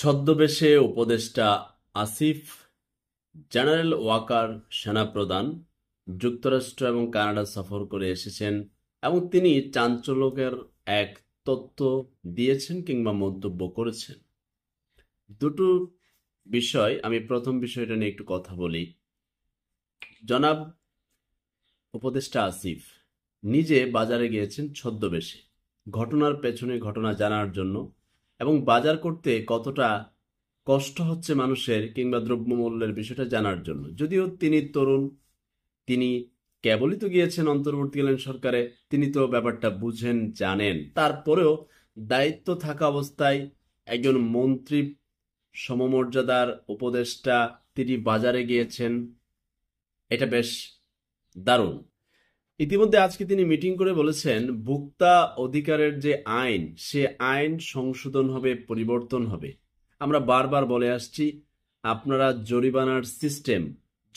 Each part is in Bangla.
ছদ্মবেশে উপদেষ্টা আসিফ জেনারেল ওয়াকার সেনাপ্রধান যুক্তরাষ্ট্র এবং কানাডা সফর করে এসেছেন এবং তিনি চাঞ্চল্যকের এক তথ্য দিয়েছেন কিংবা মন্তব্য করেছেন দুটো বিষয় আমি প্রথম বিষয়টা নিয়ে একটু কথা বলি জনাব উপদেষ্টা আসিফ নিজে বাজারে গিয়েছেন ছদ্মবেশে ঘটনার পেছনে ঘটনা জানার জন্য এবং বাজার করতে কতটা কষ্ট হচ্ছে মানুষের কিংবা দ্রব্যমূল্যের বিষয়টা জানার জন্য যদিও তিনি তরুণ তিনি কেবলই তো গিয়েছেন অন্তর্বর্তীকালীন সরকারে তিনি তো ব্যাপারটা বুঝেন জানেন তারপরেও দায়িত্ব থাকা অবস্থায় একজন মন্ত্রী সমমর্যাদার উপদেষ্টা তিনি বাজারে গিয়েছেন এটা বেশ দারুণ ইতিমধ্যে আজকে তিনি মিটিং করে বলেছেন ভোক্তা অধিকারের যে আইন সে আইন সংশোধন হবে পরিবর্তন হবে আমরা বারবার বলে আসছি আপনারা জরিমানার সিস্টেম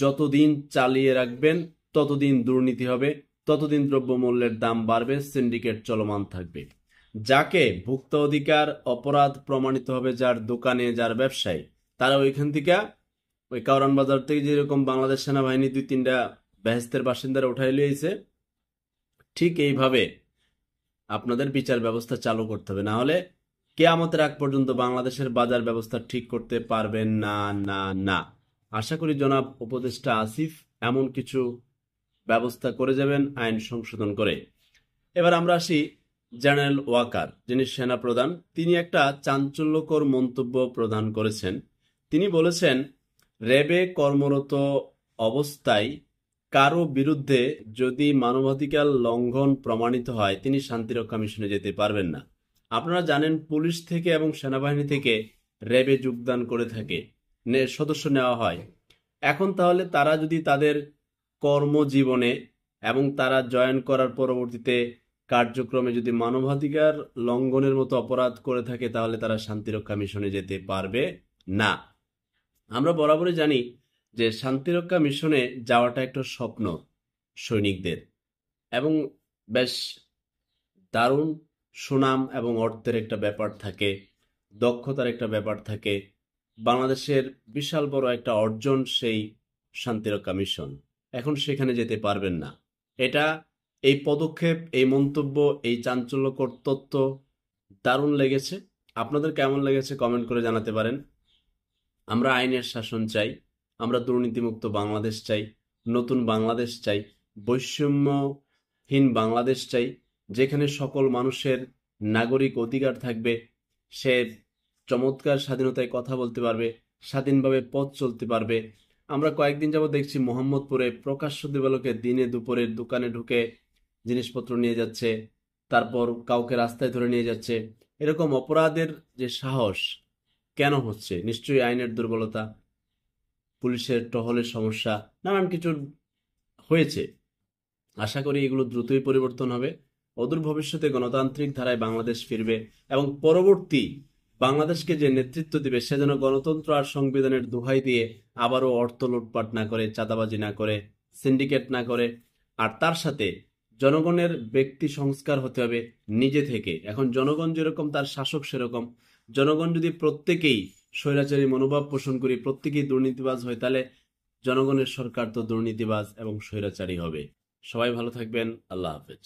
যতদিন চালিয়ে রাখবেন ততদিন দুর্নীতি হবে ততদিন দ্রব্যমূল্যের দাম বাড়বে সিন্ডিকেট চলমান থাকবে যাকে ভুক্ত অধিকার অপরাধ প্রমাণিত হবে যার দোকানে যার ব্যবসায় তারা ওইখান থেকে ওই কাউরান বাজার থেকে যেরকম বাংলাদেশ সেনাবাহিনী দুই তিনটা বেহেস্তের বাসিন্দারা উঠাই লিয়েছে ঠিক এইভাবে আপনাদের বিচার ব্যবস্থা চালু করতে হবে না হলে আমাদের আগ পর্যন্ত বাংলাদেশের বাজার ব্যবস্থা ঠিক করতে পারবেন না না না আশা করি জনাব উপদেষ্টা আসিফ এমন কিছু ব্যবস্থা করে যাবেন আইন সংশোধন করে এবার আমরা আসি জেনারেল ওয়াকার যিনি সেনা প্রধান তিনি একটা চাঞ্চল্যকর মন্তব্য প্রদান করেছেন তিনি বলেছেন র্যাবে কর্মরত অবস্থায় কারো বিরুদ্ধে যদি মানবাধিকার লঙ্ঘন প্রমাণিত হয় তিনি শান্তিরক্ষা মিশনে যেতে পারবেন না আপনারা জানেন পুলিশ থেকে এবং সেনাবাহিনী থেকে র্যাবে যোগদান করে থাকে সদস্য নেওয়া হয় এখন তাহলে তারা যদি তাদের কর্মজীবনে এবং তারা জয়েন করার পরবর্তীতে কার্যক্রমে যদি মানবাধিকার লঙ্ঘনের মতো অপরাধ করে থাকে তাহলে তারা শান্তিরক্ষা মিশনে যেতে পারবে না আমরা বরাবরই জানি যে শান্তিরক্ষা মিশনে যাওয়াটা একটা স্বপ্ন সৈনিকদের এবং বেশ দারুণ সুনাম এবং অর্থের একটা ব্যাপার থাকে দক্ষতার একটা ব্যাপার থাকে বাংলাদেশের বিশাল বড় একটা অর্জন সেই শান্তিরক্ষা মিশন এখন সেখানে যেতে পারবেন না এটা এই পদক্ষেপ এই মন্তব্য এই চাঞ্চল্যকর তত্ত্ব দারুণ লেগেছে আপনাদের কেমন লেগেছে কমেন্ট করে জানাতে পারেন আমরা আইনের শাসন চাই আমরা দুর্নীতিমুক্ত বাংলাদেশ চাই নতুন বাংলাদেশ চাই বৈষম্যহীন বাংলাদেশ চাই যেখানে সকল মানুষের নাগরিক অধিকার থাকবে সে চমৎকার স্বাধীনতায় কথা বলতে পারবে স্বাধীনভাবে পথ চলতে পারবে আমরা কয়েকদিন যাবত দেখছি মোহাম্মদপুরে প্রকাশ্য দেবালোকে দিনে দুপুরের দোকানে ঢুকে জিনিসপত্র নিয়ে যাচ্ছে তারপর কাউকে রাস্তায় ধরে নিয়ে যাচ্ছে এরকম অপরাধের যে সাহস কেন হচ্ছে নিশ্চয়ই আইনের দুর্বলতা পুলিশের টহলের সমস্যা নানান কিছু হয়েছে আশা করি এগুলো দ্রুতই পরিবর্তন হবে অদূর ভবিষ্যতে গণতান্ত্রিক ধারায় বাংলাদেশ ফিরবে এবং পরবর্তী বাংলাদেশকে যে নেতৃত্ব দিবে সে যেন গণতন্ত্র আর সংবিধানের দোহাই দিয়ে আবারও অর্থ লুটপাট না করে চাঁদাবাজি না করে সিন্ডিকেট না করে আর তার সাথে জনগণের ব্যক্তি সংস্কার হতে হবে নিজে থেকে এখন জনগণ যেরকম তার শাসক সেরকম জনগণ যদি প্রত্যেকেই স্বৈরাচারী মনোভাব পোষণ করি প্রত্যেকেই দুর্নীতিবাজ হয় তাহলে জনগণের সরকার তো দুর্নীতিবাজ এবং স্বৈরাচারী হবে সবাই ভালো থাকবেন আল্লাহ হাফেজ